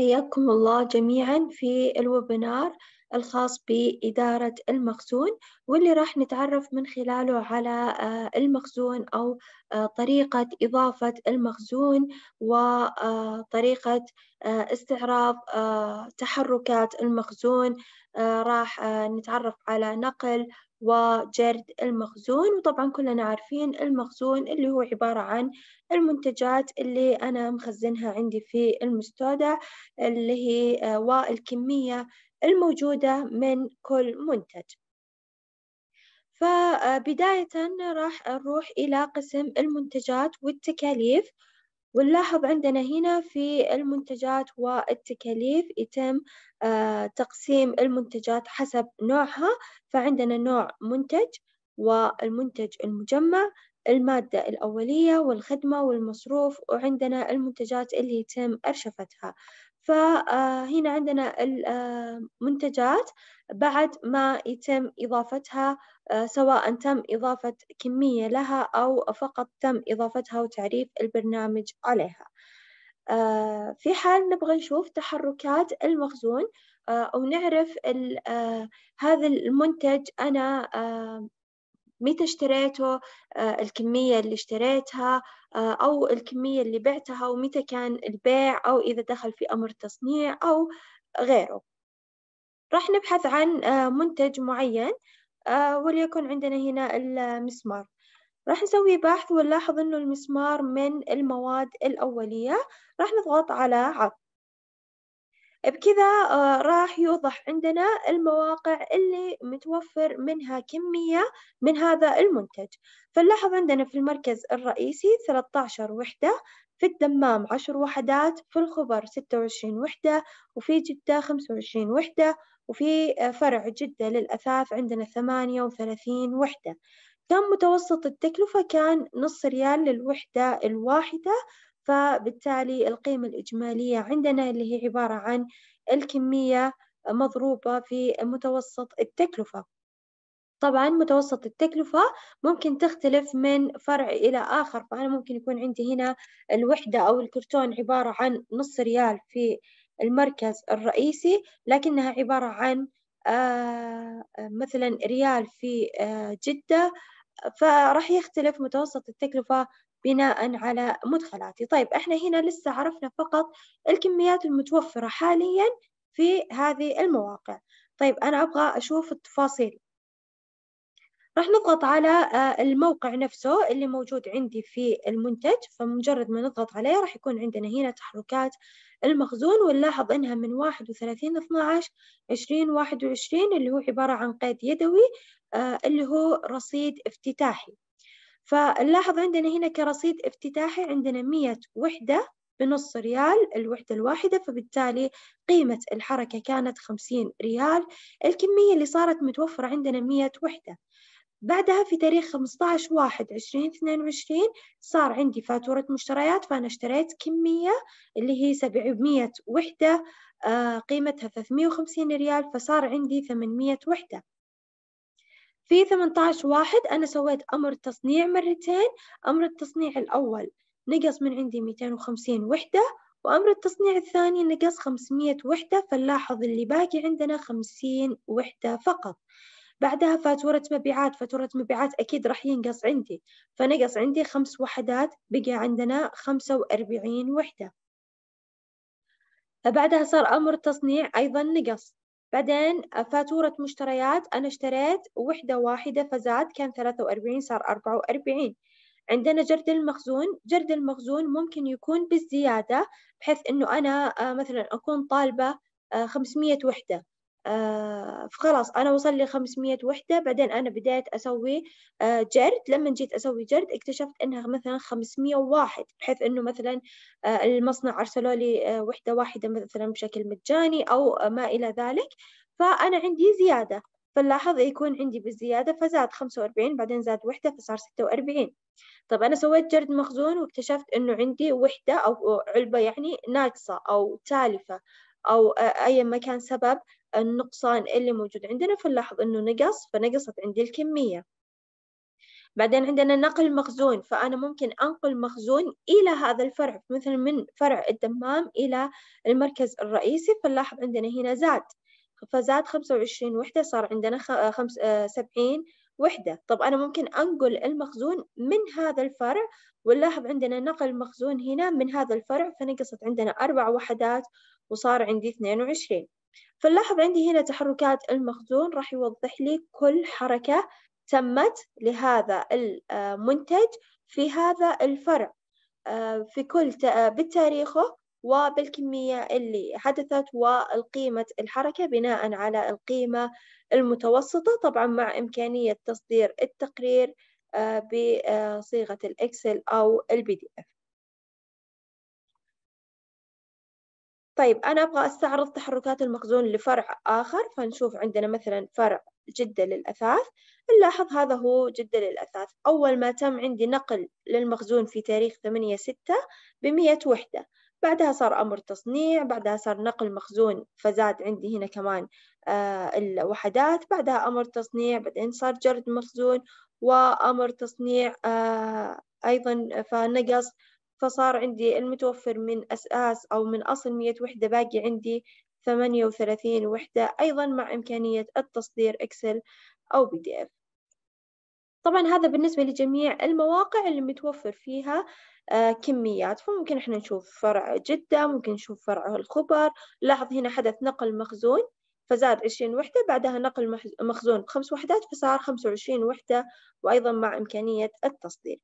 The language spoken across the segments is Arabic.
حياكم الله جميعا في الويبنار الخاص بإدارة المخزون واللي راح نتعرف من خلاله على آه، المخزون أو آه، طريقة إضافة المخزون وطريقة آه، استعراض تحركات المخزون راح نتعرف على نقل وجرد المخزون وطبعا كلنا عارفين المخزون اللي هو عبارة عن المنتجات اللي أنا مخزنها عندي في المستودع اللي هي آه، والكمية الموجودة من كل منتج فبداية راح نروح إلى قسم المنتجات والتكاليف ونلاحظ عندنا هنا في المنتجات والتكاليف يتم آه، تقسيم المنتجات حسب نوعها فعندنا نوع منتج والمنتج المجمع المادة الأولية والخدمة والمصروف وعندنا المنتجات اللي يتم أرشفتها فهنا عندنا المنتجات آه، بعد ما يتم إضافتها آه، سواء تم إضافة كمية لها أو فقط تم إضافتها وتعريف البرنامج عليها آه، في حال نبغى نشوف تحركات المخزون أو نعرف هذا المنتج أنا متى اشتريته آه، الكمية اللي اشتريتها آه، أو الكمية اللي بعتها ومتى كان البيع أو إذا دخل في أمر تصنيع أو غيره راح نبحث عن آه، منتج معين وليكن عندنا هنا المسمار راح نسوي بحث ونلاحظ أنه المسمار من المواد الأولية راح نضغط على عرض بكذا آه، راح يوضح عندنا المواقع اللي متوفر منها كمية من هذا المنتج فنلاحظ عندنا في المركز الرئيسي 13 وحدة في الدمام 10 وحدات في الخبر 26 وحدة وفي جدة 25 وحدة وفي آه، فرع جدة للأثاث عندنا 38 وحدة كان متوسط التكلفة كان نص ريال للوحدة الواحدة فبالتالي القيمة الإجمالية عندنا اللي هي عبارة عن الكمية مضروبة في متوسط التكلفة طبعا متوسط التكلفة ممكن تختلف من فرع إلى آخر فأنا ممكن يكون عندي هنا الوحدة أو الكرتون عبارة عن نص ريال في المركز الرئيسي لكنها عبارة عن آه، مثلا ريال في آه، جدة فراح يختلف متوسط التكلفة بناء على مدخلاتي طيب احنا هنا لسه عرفنا فقط الكميات المتوفرة حاليا في هذه المواقع طيب أنا أبغى أشوف التفاصيل راح نضغط على آه، الموقع نفسه اللي موجود عندي في المنتج فمجرد ما نضغط عليه راح يكون عندنا هنا تحركات المخزون ونلاحظ انها من 31 12 2021 اللي هو عبارة عن قيد يدوي آه، اللي هو رصيد افتتاحي فنلاحظ عندنا هنا كرصيد افتتاحي عندنا 100 وحدة بنص ريال الوحدة الواحدة فبالتالي قيمة الحركة كانت 50 ريال الكمية اللي صارت متوفرة عندنا 100 وحدة بعدها في تاريخ 15 واحد 2022 صار عندي فاتورة مشتريات فأنا اشتريت كمية اللي هي 700 وحدة آه، قيمتها 350 ريال فصار عندي 800 وحدة في 18 واحد أنا سويت أمر تصنيع مرتين أمر التصنيع الأول نقص من عندي 250 وحدة وأمر التصنيع الثاني نقص 500 وحدة فنلاحظ اللي باقي عندنا 50 وحدة فقط بعدها فاتورة مبيعات فاتورة مبيعات أكيد راح ينقص عندي فنقص عندي خمس وحدات بقي عندنا 45 وحدة بعدها صار أمر تصنيع أيضا نقص بعدين آه، فاتورة مشتريات أنا اشتريت وحدة واحدة فزاد كان 43 صار 44 عندنا جرد المخزون جرد المخزون ممكن يكون بالزيادة بحيث أنه أنا آه، مثلا أكون طالبة 500 آه، وحدة آه، فخلاص أنا وصل لي 500 وحدة بعدين أنا بديت أسوي آه، جرد لما جيت أسوي جرد اكتشفت أنها مثلا 501 بحيث أنه مثلا آه، المصنع أرسلوا لي وحدة واحدة مثلا بشكل مجاني أو ما إلى ذلك فأنا عندي زيادة فنلاحظ يكون عندي بالزيادة فزاد 45 بعدين زاد وحدة فصار 46 طب أنا سويت جرد مخزون واكتشفت أنه عندي وحدة أو علبة يعني ناقصة أو تالفة أو أيا ما كان سبب النقصان اللي موجود عندنا فنلاحظ إنه نقص فنقصت عندي الكمية بعدين عندنا نقل مخزون فأنا ممكن أنقل مخزون إلى هذا الفرع مثل من فرع الدمام إلى المركز الرئيسي فنلاحظ عندنا هنا زاد فزاد 25 وحدة صار عندنا آه، خمس آه، سبعين وحدة طب أنا ممكن أنقل المخزون من هذا الفرع ونلاحظ عندنا نقل مخزون هنا من هذا الفرع فنقصت عندنا أربع وحدات وصار عندي 22 فنلاحظ عندي هنا تحركات المخزون راح يوضح لي كل حركة تمت لهذا المنتج في هذا الفرع آه، في كل آه، بتاريخه وبالكمية اللي حدثت والقيمة الحركة بناء على القيمة المتوسطة طبعا مع إمكانية تصدير التقرير آه، بصيغة الإكسل أو البي دي إف طيب أنا أبغى أستعرض تحركات المخزون لفرع آخر فنشوف عندنا مثلا فرع جدة للأثاث نلاحظ هذا هو جدة للأثاث أول ما تم عندي نقل للمخزون في تاريخ 8 6 بمية وحدة بعدها صار أمر تصنيع بعدها صار نقل مخزون فزاد عندي هنا كمان آه الوحدات بعدها أمر تصنيع بعدين صار جرد مخزون وأمر تصنيع آه أيضا فنقص فصار عندي المتوفر من أساس أو من أصل مية وحدة باقي عندي ثمانية وثلاثين وحدة أيضا مع إمكانية التصدير إكسل أو بي دي إف طبعا هذا بالنسبة لجميع المواقع اللي متوفر فيها آه، كميات فممكن احنا نشوف فرع جدة ممكن نشوف فرع الخبر لاحظ هنا حدث نقل مخزون فزاد عشرين وحدة بعدها نقل مخزون بخمس وحدات فصار خمسة وعشرين وحدة وأيضا مع إمكانية التصدير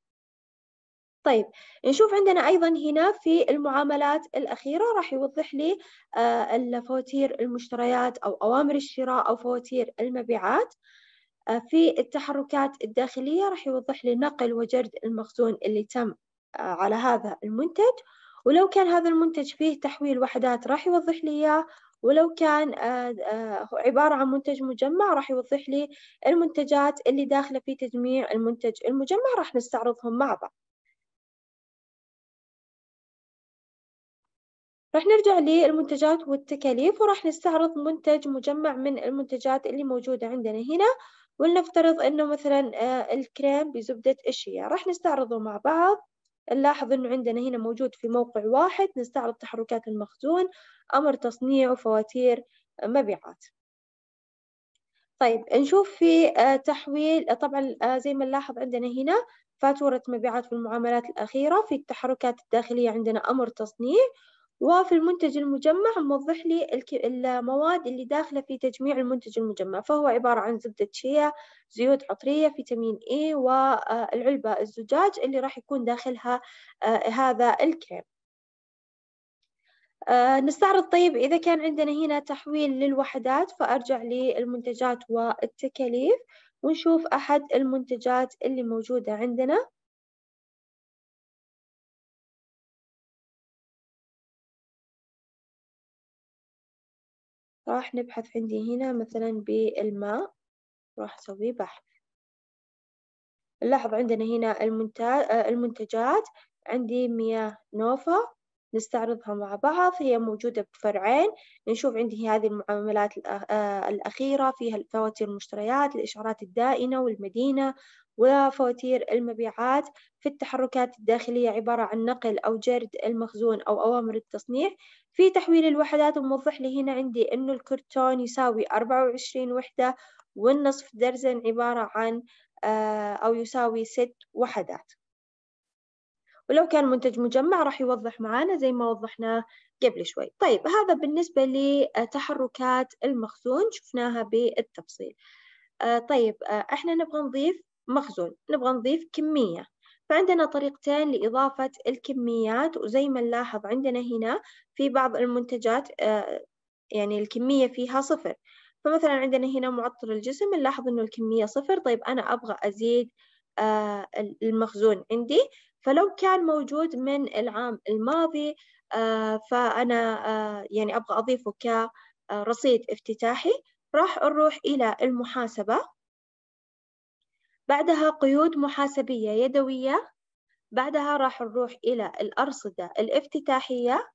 طيب نشوف عندنا أيضا هنا في المعاملات الأخيرة راح يوضح لي آه، الفواتير المشتريات أو أوامر الشراء أو فواتير المبيعات آه، في التحركات الداخلية راح يوضح لي نقل وجرد المخزون اللي تم آه، على هذا المنتج ولو كان هذا المنتج فيه تحويل وحدات راح يوضح لي إياه ولو كان عبارة عن منتج مجمع راح يوضح لي المنتجات اللي داخلة في تجميع المنتج المجمع راح نستعرضهم مع بعض راح نرجع للمنتجات والتكاليف وراح نستعرض منتج مجمع من المنتجات اللي موجودة عندنا هنا ولنفترض انه مثلا آه، الكريم بزبدة الشيا راح نستعرضه مع بعض نلاحظ انه عندنا هنا موجود في موقع واحد نستعرض تحركات المخزون امر تصنيع وفواتير آه، مبيعات طيب نشوف في آه، تحويل طبعا زي ما نلاحظ عندنا هنا فاتورة مبيعات في المعاملات الأخيرة في التحركات الداخلية عندنا أمر تصنيع وفي المنتج المجمع موضح لي المواد اللي داخلة في تجميع المنتج المجمع فهو عبارة عن زبدة شيا زيوت عطرية فيتامين A والعلبة آه، الزجاج اللي راح يكون داخلها آه، هذا الكريم آه، نستعرض طيب إذا كان عندنا هنا تحويل للوحدات فأرجع للمنتجات والتكاليف ونشوف أحد المنتجات اللي موجودة عندنا راح نبحث عندي هنا مثلا بالماء راح أسوي بحث نلاحظ عندنا هنا آه، المنتجات عندي مياه نوفا نستعرضها مع بعض هي موجودة بفرعين نشوف عندي هذه المعاملات آه، الأخيرة فيها الفواتير المشتريات الإشعارات الدائنة والمدينة وفواتير المبيعات في التحركات الداخلية عبارة عن نقل أو جرد المخزون أو أوامر التصنيع في تحويل الوحدات وموضح لي هنا عندي أنه الكرتون يساوي 24 وحدة والنصف درزن عبارة عن آه، أو يساوي ست وحدات ولو كان منتج مجمع راح يوضح معانا زي ما وضحناه قبل شوي طيب هذا بالنسبة لتحركات المخزون شفناها بالتفصيل آه، طيب آه، احنا نبغى نضيف مخزون نبغى نضيف كمية فعندنا طريقتين لإضافة الكميات وزي ما نلاحظ عندنا هنا في بعض المنتجات آه، يعني الكمية فيها صفر فمثلا عندنا هنا معطر الجسم نلاحظ أنه الكمية صفر طيب أنا أبغى أزيد آه، المخزون عندي فلو كان موجود من العام الماضي آه، فأنا يعني أبغى أضيفه كرصيد افتتاحي راح أروح إلى المحاسبة بعدها قيود محاسبية يدوية بعدها راح نروح إلى الأرصدة الافتتاحية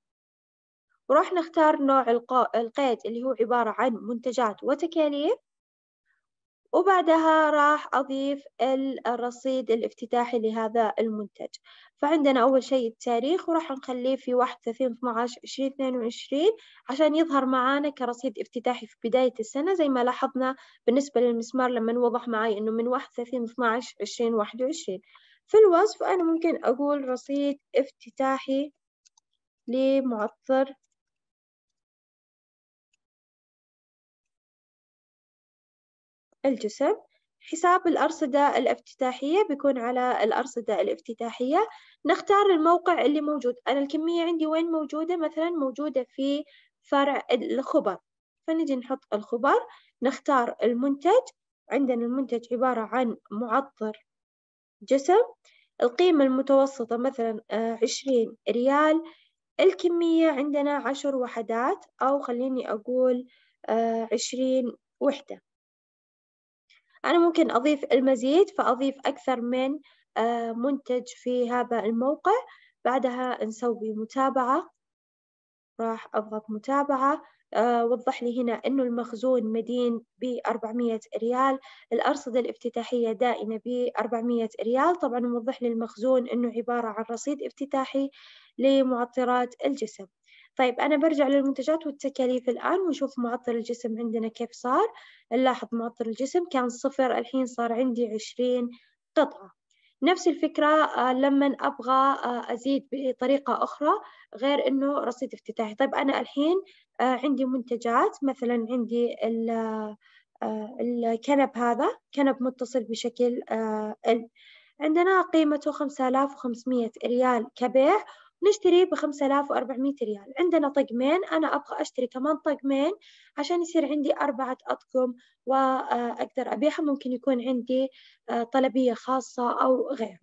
وراح نختار نوع القيد اللي هو عبارة عن منتجات وتكاليف وبعدها راح أضيف الرصيد الافتتاحي لهذا المنتج فعندنا أول شيء التاريخ وراح نخليه في 31 12 2022 عشان يظهر معانا كرصيد افتتاحي في بداية السنة زي ما لاحظنا بالنسبة للمسمار لما نوضح معي إنه من 31 12 2021 في الوصف أنا ممكن أقول رصيد افتتاحي لمعطر الجسم حساب الأرصدة الافتتاحية بيكون على الأرصدة الافتتاحية نختار الموقع اللي موجود أنا الكمية عندي وين موجودة مثلا موجودة في فرع الخبر فنجي نحط الخبر نختار المنتج عندنا المنتج عبارة عن معطر جسم القيمة المتوسطة مثلا آه، عشرين ريال الكمية عندنا عشر وحدات أو خليني أقول آه، عشرين وحدة أنا ممكن أضيف المزيد فأضيف أكثر من آه، منتج في هذا الموقع بعدها نسوي متابعة راح أضغط متابعة آه، وضح لي هنا أنه المخزون مدين ب 400 ريال الأرصدة الافتتاحية دائنة ب 400 ريال طبعا موضح لي المخزون أنه عبارة عن رصيد افتتاحي لمعطرات الجسم طيب أنا برجع للمنتجات والتكاليف الآن ونشوف معطر الجسم عندنا كيف صار نلاحظ معطر الجسم كان صفر الحين صار عندي عشرين قطعة نفس الفكرة آه، لما أبغى آه، أزيد بطريقة أخرى غير أنه رصيد افتتاحي طيب أنا الحين آه، عندي منتجات مثلا عندي الكنب هذا كنب متصل بشكل ال عندنا قيمته 5500 ريال كبيع نشتري ب 5400 ريال عندنا طقمين أنا أبغى أشتري كمان طقمين عشان يصير عندي أربعة أطقم وأقدر آه، أبيعها ممكن يكون عندي آه، طلبية خاصة أو غيره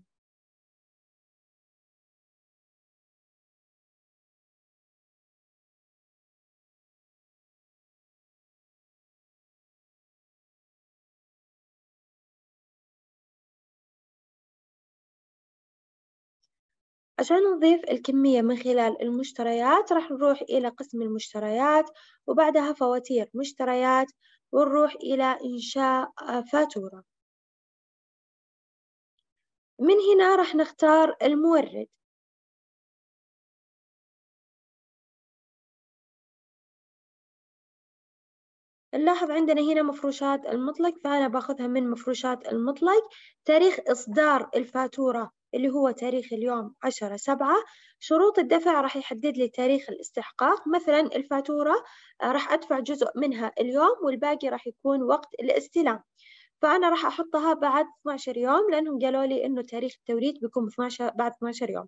عشان نضيف الكمية من خلال المشتريات راح نروح إلى قسم المشتريات وبعدها فواتير مشتريات ونروح إلى إنشاء آه، فاتورة من هنا راح نختار المورد نلاحظ عندنا هنا مفروشات المطلق فأنا باخذها من مفروشات المطلق تاريخ إصدار الفاتورة اللي هو تاريخ اليوم عشرة سبعة شروط الدفع راح يحدد لي تاريخ الاستحقاق مثلا الفاتورة آه، راح أدفع جزء منها اليوم والباقي راح يكون وقت الاستلام فأنا راح أحطها بعد 12 يوم لأنهم قالوا لي إنه تاريخ التوريد بيكون 12 بعد 12 يوم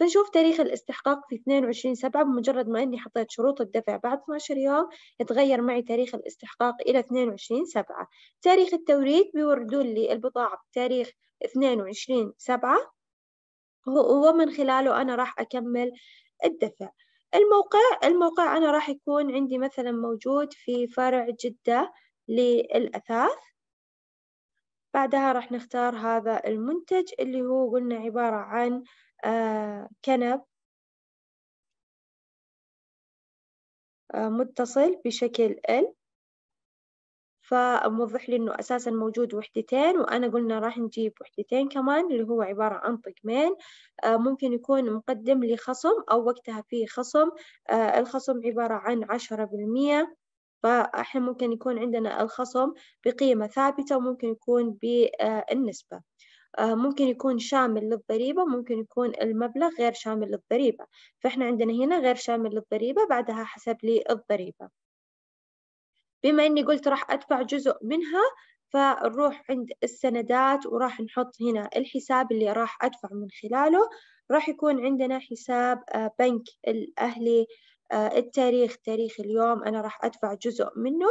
فنشوف تاريخ الاستحقاق في 22 سبعة بمجرد ما إني حطيت شروط الدفع بعد 12 يوم يتغير معي تاريخ الاستحقاق إلى 22 سبعة تاريخ التوريد بيوردوا لي البضاعة بتاريخ 22 سبعة ومن خلاله أنا راح أكمل الدفع الموقع الموقع أنا راح يكون عندي مثلا موجود في فرع جدة للأثاث بعدها راح نختار هذا المنتج اللي هو قلنا عبارة عن آه، كنب آه، متصل بشكل L فموضح لي إنه أساسا موجود وحدتين وأنا قلنا راح نجيب وحدتين كمان اللي هو عبارة عن طقمين آه، ممكن يكون مقدم لخصم أو وقتها فيه خصم آه، الخصم عبارة عن عشرة بالمية فإحنا ممكن يكون عندنا الخصم بقيمة ثابتة وممكن يكون بالنسبة آه، ممكن يكون شامل للضريبة ممكن يكون المبلغ غير شامل للضريبة فإحنا عندنا هنا غير شامل للضريبة بعدها حسب لي الضريبة بما إني قلت راح أدفع جزء منها فنروح عند السندات وراح نحط هنا الحساب اللي راح أدفع من خلاله راح يكون عندنا حساب آه، بنك الأهلي آه، التاريخ تاريخ اليوم أنا راح أدفع جزء منه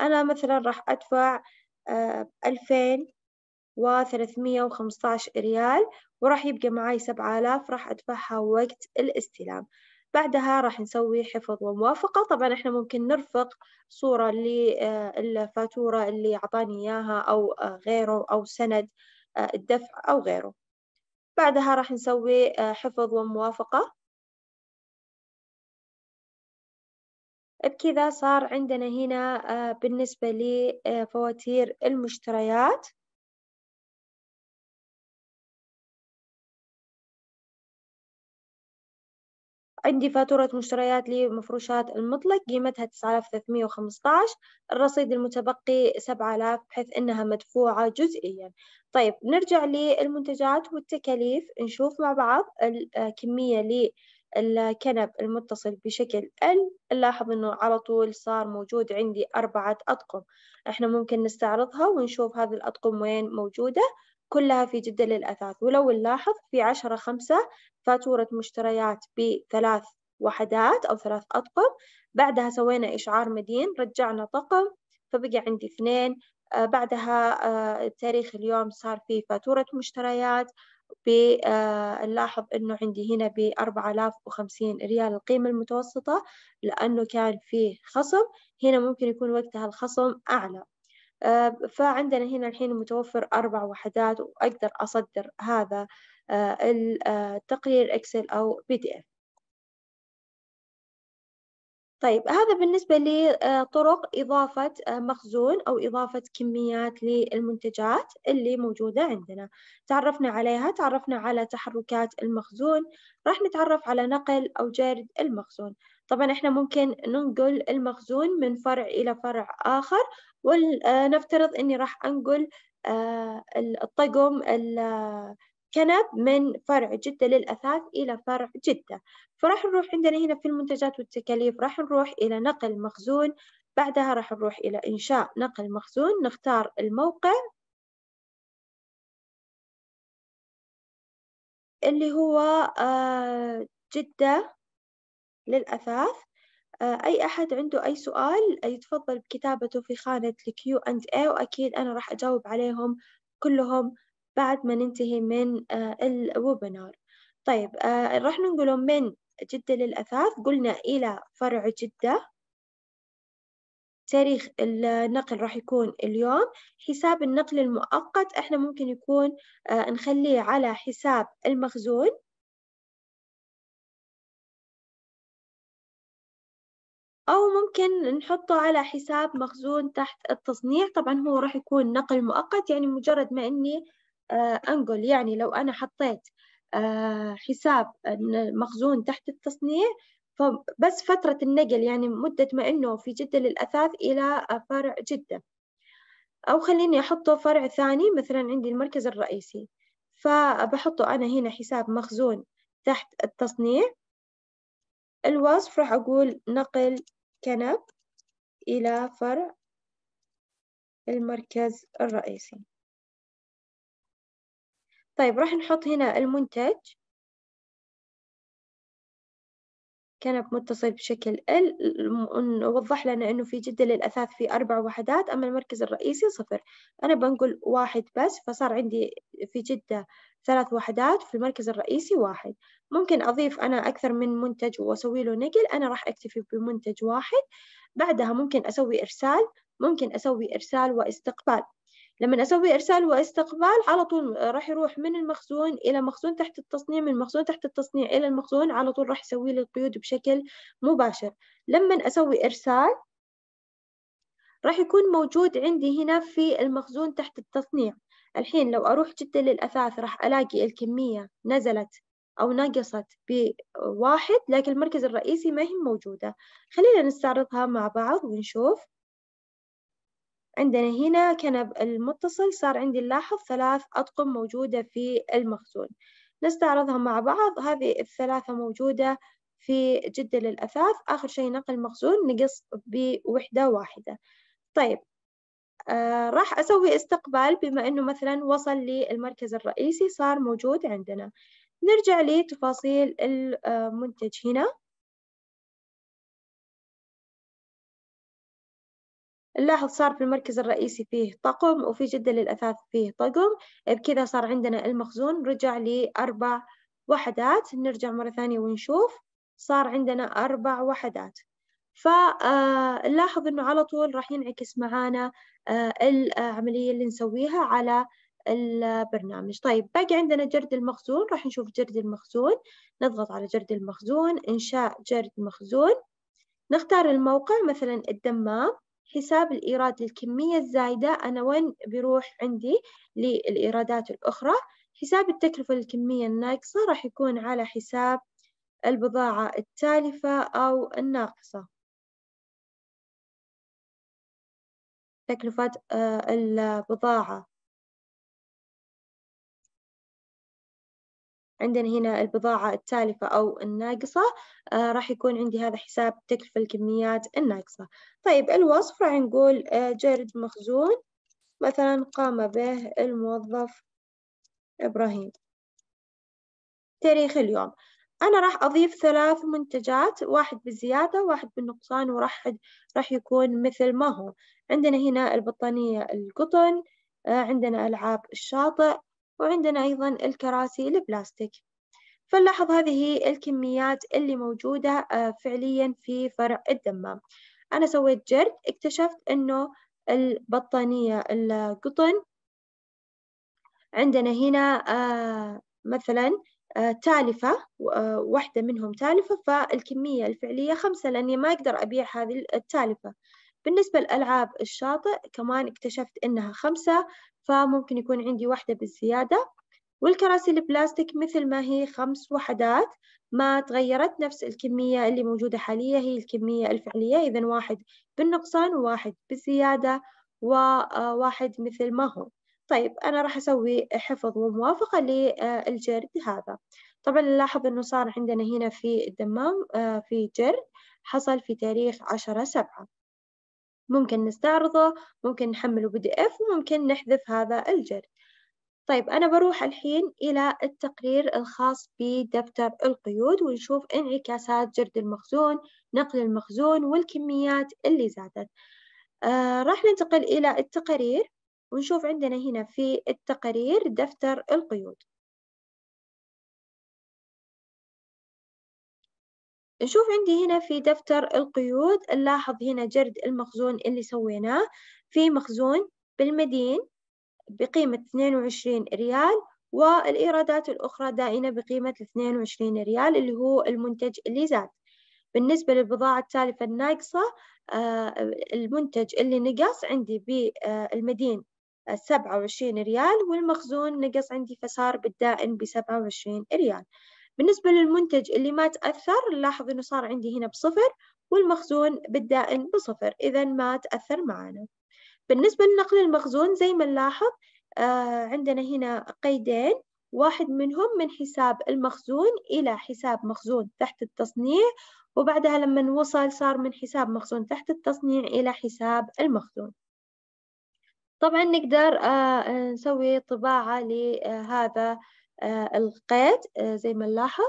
أنا مثلا راح أدفع آه، ألفين وثلاثمية 315 ريال وراح يبقى معاي سبعة آلاف راح أدفعها وقت الاستلام بعدها راح نسوي حفظ وموافقة طبعا احنا ممكن نرفق صورة للفاتورة آه، اللي أعطاني إياها أو آه، غيره أو سند آه، الدفع أو غيره بعدها راح نسوي حفظ وموافقة بكذا صار عندنا هنا بالنسبة لفواتير المشتريات عندي فاتورة مشتريات لمفروشات المطلق قيمتها 9315 الرصيد المتبقي 7000 بحيث أنها مدفوعة جزئيا طيب نرجع للمنتجات والتكاليف نشوف مع بعض الكمية آه، للكنب المتصل بشكل L نلاحظ أنه على طول صار موجود عندي أربعة أطقم إحنا ممكن نستعرضها ونشوف هذه الأطقم وين موجودة كلها في جدة للأثاث ولو نلاحظ في عشرة خمسة فاتورة مشتريات بثلاث وحدات أو ثلاث أطقم بعدها سوينا إشعار مدين رجعنا طقم فبقي عندي اثنين آه، بعدها آه، تاريخ اليوم صار فيه فاتورة مشتريات بنلاحظ آه، أنه عندي هنا ب 4050 ريال القيمة المتوسطة لأنه كان فيه خصم هنا ممكن يكون وقتها الخصم أعلى آه، فعندنا هنا الحين متوفر أربع وحدات وأقدر أصدر هذا آه، التقرير آه، إكسل أو بي دي إف طيب هذا بالنسبة لطرق إضافة مخزون أو إضافة كميات للمنتجات اللي موجودة عندنا تعرفنا عليها تعرفنا على تحركات المخزون راح نتعرف على نقل أو جرد المخزون طبعا احنا ممكن ننقل المخزون من فرع إلى فرع آخر ونفترض آه، أني راح أنقل آه، الطقم الكنب من فرع جدة للأثاث إلى فرع جدة فراح نروح عندنا هنا في المنتجات والتكاليف راح نروح إلى نقل مخزون بعدها راح نروح إلى إنشاء نقل مخزون نختار الموقع اللي هو آه، جدة للأثاث آه، أي أحد عنده أي سؤال آه، يتفضل بكتابته في خانة الـ Q&A إيه، وأكيد أنا راح أجاوب عليهم كلهم بعد ما ننتهي من آه، الويبنار طيب راح ننقله من جدة للأثاث قلنا إلى فرع جدة تاريخ النقل راح يكون اليوم حساب النقل المؤقت احنا ممكن يكون نخليه على حساب المخزون أو ممكن نحطه على حساب مخزون تحت التصنيع طبعا هو راح يكون نقل مؤقت يعني مجرد ما أني آه، أنقل يعني لو أنا حطيت آه، حساب مخزون تحت التصنيع فبس فترة النقل يعني مدة ما أنه في جدة للأثاث إلى آه، فرع جدة أو خليني أحطه فرع ثاني مثلا عندي المركز الرئيسي فبحطه أنا هنا حساب مخزون تحت التصنيع الوصف راح أقول نقل كنب إلى فرع المركز الرئيسي طيب راح نحط هنا المنتج كنب متصل بشكل L وضح لنا أنه في جدة للأثاث في أربع وحدات أما المركز الرئيسي صفر أنا بنقول واحد بس فصار عندي في جدة ثلاث وحدات في المركز الرئيسي واحد ممكن أضيف أنا أكثر من منتج وأسوي له نقل أنا راح أكتفي بمنتج واحد بعدها ممكن أسوي إرسال ممكن أسوي إرسال واستقبال لما أسوي إرسال واستقبال على طول آه، راح يروح من المخزون إلى مخزون تحت التصنيع من مخزون تحت التصنيع إلى المخزون على طول راح يسوي لي القيود بشكل مباشر لما أسوي إرسال راح يكون موجود عندي هنا في المخزون تحت التصنيع الحين لو أروح جدا للأثاث راح ألاقي الكمية نزلت أو نقصت بواحد لكن المركز الرئيسي ما هي موجودة خلينا نستعرضها مع بعض ونشوف عندنا هنا كنب المتصل صار عندي نلاحظ ثلاث أطقم موجودة في المخزون نستعرضها مع بعض هذه الثلاثة موجودة في جدة للأثاث آخر شيء نقل مخزون نقص بوحدة واحدة طيب آه راح أسوي استقبال بما أنه مثلا وصل للمركز الرئيسي صار موجود عندنا نرجع لتفاصيل المنتج هنا نلاحظ صار في المركز الرئيسي فيه طقم وفي جدة للأثاث فيه طقم بكذا صار عندنا المخزون رجع لأربع وحدات نرجع مرة ثانية ونشوف صار عندنا أربع وحدات فنلاحظ آه، أنه على طول راح ينعكس معانا آه، العملية اللي نسويها على البرنامج طيب باقي عندنا جرد المخزون راح نشوف جرد المخزون نضغط على جرد المخزون إنشاء جرد مخزون نختار الموقع مثلا الدمام حساب الإيراد الكمية الزايدة أنا وين بيروح عندي للإيرادات الأخرى حساب التكلفة الكمية الناقصة راح يكون على حساب البضاعة التالفة أو الناقصة تكلفة آه، البضاعة عندنا هنا البضاعة التالفة أو الناقصة آه راح يكون عندي هذا حساب تكلفة الكميات الناقصة طيب الوصف راح نقول آه جرد مخزون مثلا قام به الموظف إبراهيم تاريخ اليوم أنا راح أضيف ثلاث منتجات واحد بالزيادة واحد بالنقصان وراح راح يكون مثل ما هو عندنا هنا البطانية القطن آه، عندنا ألعاب الشاطئ وعندنا أيضا الكراسي البلاستيك فنلاحظ هذه الكميات اللي موجودة آه، فعليا في فرع الدمام أنا سويت جرد اكتشفت أنه البطانية القطن عندنا هنا آه، مثلا آه، تالفة واحدة منهم تالفة فالكمية الفعلية خمسة لأني ما أقدر أبيع هذه التالفة بالنسبة لألعاب الشاطئ كمان اكتشفت إنها خمسة فممكن يكون عندي واحدة بالزيادة والكراسي البلاستيك مثل ما هي خمس وحدات ما تغيرت نفس الكمية اللي موجودة حاليا هي الكمية الفعلية إذا واحد بالنقصان وواحد بالزيادة وواحد آه، مثل ما هو طيب أنا راح أسوي حفظ وموافقة للجرد هذا طبعا نلاحظ أنه صار عندنا هنا في الدمام آه، في جرد حصل في تاريخ عشرة سبعة ممكن نستعرضه ممكن نحمله بي دي اف وممكن نحذف هذا الجرد طيب أنا بروح الحين إلى التقرير الخاص بدفتر القيود ونشوف انعكاسات جرد المخزون نقل المخزون والكميات اللي زادت آه راح ننتقل إلى التقارير ونشوف عندنا هنا في التقارير دفتر القيود نشوف عندي هنا في دفتر القيود نلاحظ هنا جرد المخزون اللي سويناه في مخزون بالمدين بقيمة 22 ريال والإيرادات الأخرى دائنة بقيمة 22 ريال اللي هو المنتج اللي زاد بالنسبة للبضاعة التالفة الناقصة آه، المنتج اللي نقص عندي بالمدين آه، 27 ريال والمخزون نقص عندي فصار بالدائن ب 27 ريال بالنسبة للمنتج اللي ما تأثر نلاحظ أنه صار عندي هنا بصفر والمخزون بالدائن بصفر إذا ما تأثر معنا بالنسبة لنقل المخزون زي ما نلاحظ آه عندنا هنا قيدين واحد منهم من حساب المخزون إلى حساب مخزون تحت التصنيع وبعدها لما وصل صار من حساب مخزون تحت التصنيع إلى حساب المخزون طبعا نقدر آه نسوي طباعة لهذا آه، القيد آه، زي ما نلاحظ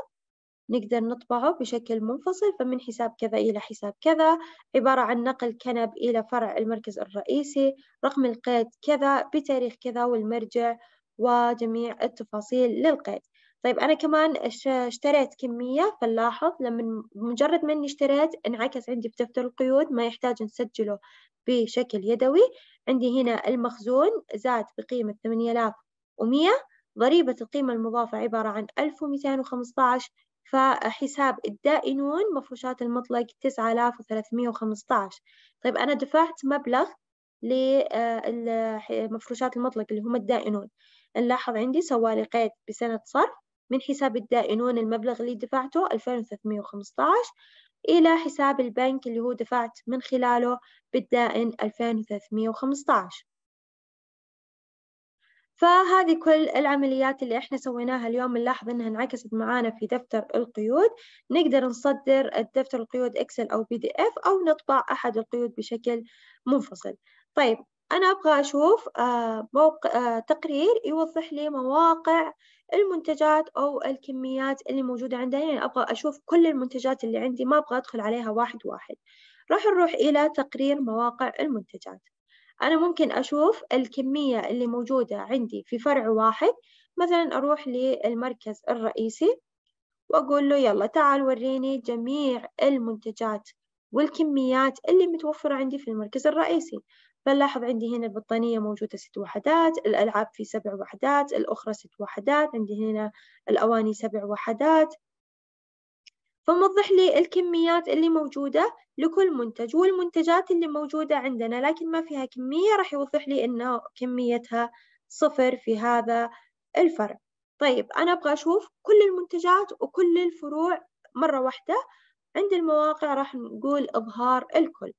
نقدر نطبعه بشكل منفصل فمن حساب كذا إلى حساب كذا عبارة عن نقل كنب إلى فرع المركز الرئيسي رقم القيد كذا بتاريخ كذا والمرجع وجميع التفاصيل للقيد طيب أنا كمان اشتريت كمية فنلاحظ لما مجرد ما إني اشتريت انعكس عندي بدفتر القيود ما يحتاج نسجله بشكل يدوي عندي هنا المخزون زاد بقيمة 8100 ضريبة القيمة المضافة عبارة عن 1215 فحساب الدائنون مفروشات المطلق 9315 طيب أنا دفعت مبلغ لمفروشات آه، المطلق اللي هم الدائنون نلاحظ عندي سوالي قيد بسنة صرف من حساب الدائنون المبلغ اللي دفعته 2315 إلى حساب البنك اللي هو دفعت من خلاله بالدائن 2315 فهذه كل العمليات اللي احنا سويناها اليوم نلاحظ انها انعكست معانا في دفتر القيود نقدر نصدر الدفتر القيود اكسل او بي دي اف او نطبع احد القيود بشكل منفصل طيب انا ابغى اشوف آه، موقع آه، تقرير يوضح لي مواقع المنتجات او الكميات اللي موجوده عندنا يعني ابغى اشوف كل المنتجات اللي عندي ما ابغى ادخل عليها واحد واحد راح نروح الى تقرير مواقع المنتجات أنا ممكن أشوف الكمية اللي موجودة عندي في فرع واحد مثلا أروح للمركز الرئيسي وأقول له يلا تعال وريني جميع المنتجات والكميات اللي متوفرة عندي في المركز الرئيسي فنلاحظ عندي هنا البطانية موجودة ست وحدات الألعاب في سبع وحدات الأخرى ست وحدات عندي هنا الأواني سبع وحدات فموضح لي الكميات اللي موجودة لكل منتج والمنتجات اللي موجودة عندنا لكن ما فيها كمية راح يوضح لي إنه كميتها صفر في هذا الفرع طيب أنا أبغى أشوف كل المنتجات وكل الفروع مرة واحدة عند المواقع راح نقول إظهار الكل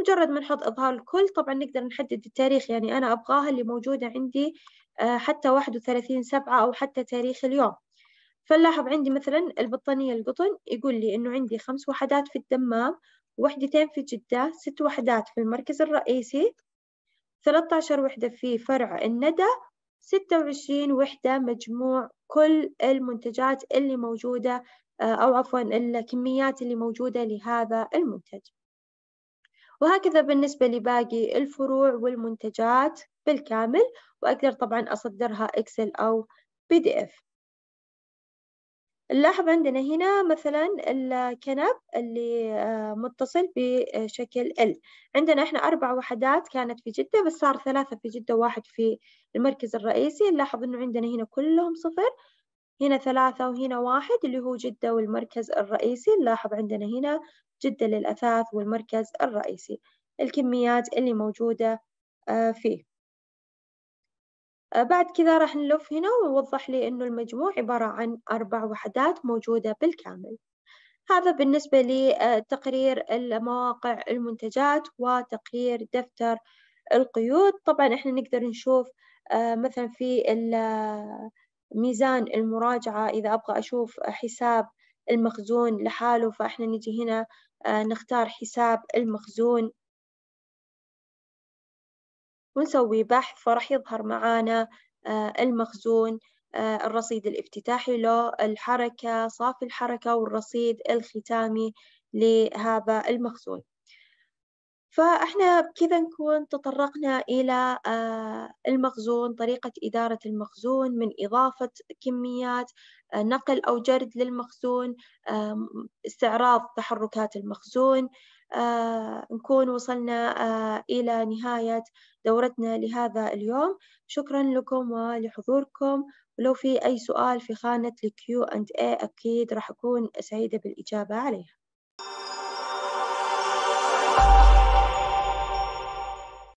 مجرد ما نحط إظهار الكل طبعا نقدر نحدد التاريخ يعني أنا أبغاها اللي موجودة عندي آه، حتى 31 سبعة أو حتى تاريخ اليوم فنلاحظ عندي مثلا البطانية القطن يقول لي إنه عندي خمس وحدات في الدمام وحدتين في جدة ست وحدات في المركز الرئيسي 13 وحدة في فرع الندى 26 وحدة مجموع كل المنتجات اللي موجودة آه، أو عفوا الكميات اللي موجودة لهذا المنتج وهكذا بالنسبة لباقي الفروع والمنتجات بالكامل وأقدر طبعا أصدرها إكسل أو بي دي إف نلاحظ عندنا هنا مثلا الكنب اللي آه، متصل بشكل L عندنا احنا أربع وحدات كانت في جدة بس صار ثلاثة في جدة وواحد في المركز الرئيسي نلاحظ انه عندنا هنا كلهم صفر هنا ثلاثة وهنا واحد اللي هو جدة والمركز الرئيسي نلاحظ عندنا هنا جدة للأثاث والمركز الرئيسي الكميات اللي موجودة آه، فيه آه، بعد كذا راح نلف هنا ونوضح لي أنه المجموع عبارة عن أربع وحدات موجودة بالكامل هذا بالنسبة لتقرير آه، المواقع المنتجات وتقرير دفتر القيود طبعا احنا نقدر نشوف آه، مثلا في ميزان المراجعة إذا أبغى أشوف حساب المخزون لحاله فإحنا نجي هنا نختار حساب المخزون ونسوي بحث فراح يظهر معانا آه، المخزون آه، الرصيد الافتتاحي له الحركة صافي الحركة والرصيد الختامي لهذا المخزون فإحنا بكذا نكون تطرقنا إلى آه، المخزون طريقة إدارة المخزون من إضافة كميات نقل أو جرد للمخزون استعراض تحركات المخزون آه، نكون وصلنا آه، إلى نهاية دورتنا لهذا اليوم شكرا لكم ولحضوركم ولو في أي سؤال في خانة الـ Q&A أكيد راح أكون سعيدة بالإجابة عليها